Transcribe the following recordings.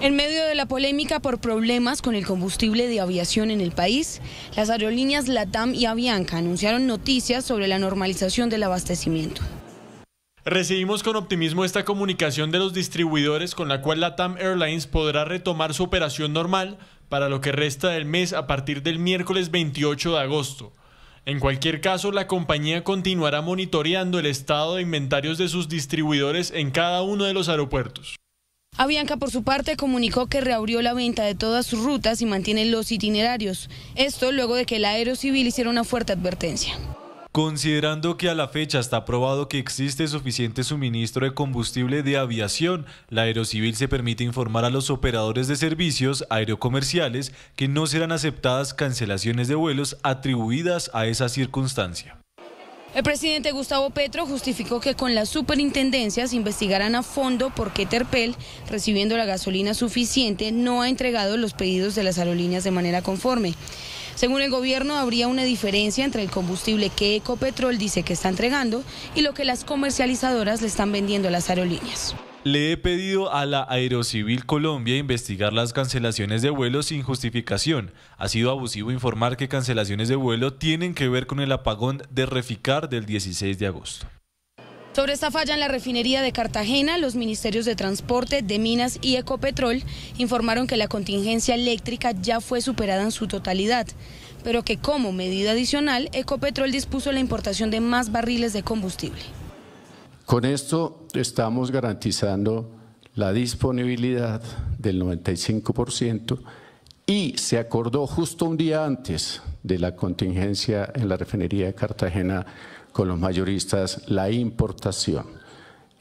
En medio de la polémica por problemas con el combustible de aviación en el país, las aerolíneas LATAM y Avianca anunciaron noticias sobre la normalización del abastecimiento. Recibimos con optimismo esta comunicación de los distribuidores con la cual LATAM Airlines podrá retomar su operación normal para lo que resta del mes a partir del miércoles 28 de agosto. En cualquier caso, la compañía continuará monitoreando el estado de inventarios de sus distribuidores en cada uno de los aeropuertos. Avianca, por su parte, comunicó que reabrió la venta de todas sus rutas y mantiene los itinerarios. Esto luego de que el Aerocivil hiciera una fuerte advertencia. Considerando que a la fecha está probado que existe suficiente suministro de combustible de aviación, la Aerocivil se permite informar a los operadores de servicios aerocomerciales que no serán aceptadas cancelaciones de vuelos atribuidas a esa circunstancia. El presidente Gustavo Petro justificó que con las superintendencias investigarán a fondo por qué Terpel, recibiendo la gasolina suficiente, no ha entregado los pedidos de las aerolíneas de manera conforme. Según el gobierno, habría una diferencia entre el combustible que Ecopetrol dice que está entregando y lo que las comercializadoras le están vendiendo a las aerolíneas. Le he pedido a la Aerocivil Colombia investigar las cancelaciones de vuelo sin justificación. Ha sido abusivo informar que cancelaciones de vuelo tienen que ver con el apagón de Reficar del 16 de agosto. Sobre esta falla en la refinería de Cartagena, los ministerios de Transporte, de Minas y Ecopetrol informaron que la contingencia eléctrica ya fue superada en su totalidad, pero que como medida adicional, Ecopetrol dispuso la importación de más barriles de combustible. Con esto estamos garantizando la disponibilidad del 95% y se acordó justo un día antes de la contingencia en la refinería de Cartagena con los mayoristas la importación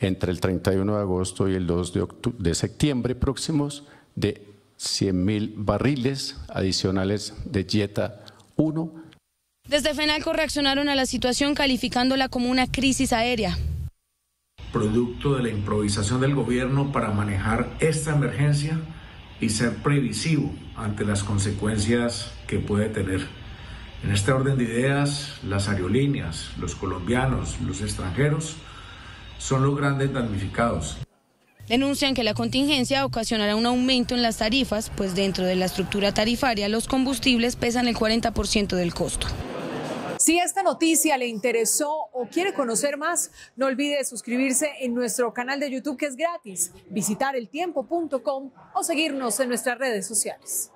entre el 31 de agosto y el 2 de, septiembre próximos de 100 mil barriles adicionales de Yeta 1. Desde FENALCO reaccionaron a la situación calificándola como una crisis aérea producto de la improvisación del gobierno para manejar esta emergencia y ser previsivo ante las consecuencias que puede tener. En este orden de ideas, las aerolíneas, los colombianos, los extranjeros, son los grandes damnificados. Denuncian que la contingencia ocasionará un aumento en las tarifas, pues dentro de la estructura tarifaria los combustibles pesan el 40% del costo. Si esta noticia le interesó o quiere conocer más, no olvide suscribirse en nuestro canal de YouTube que es gratis, visitar eltiempo.com o seguirnos en nuestras redes sociales.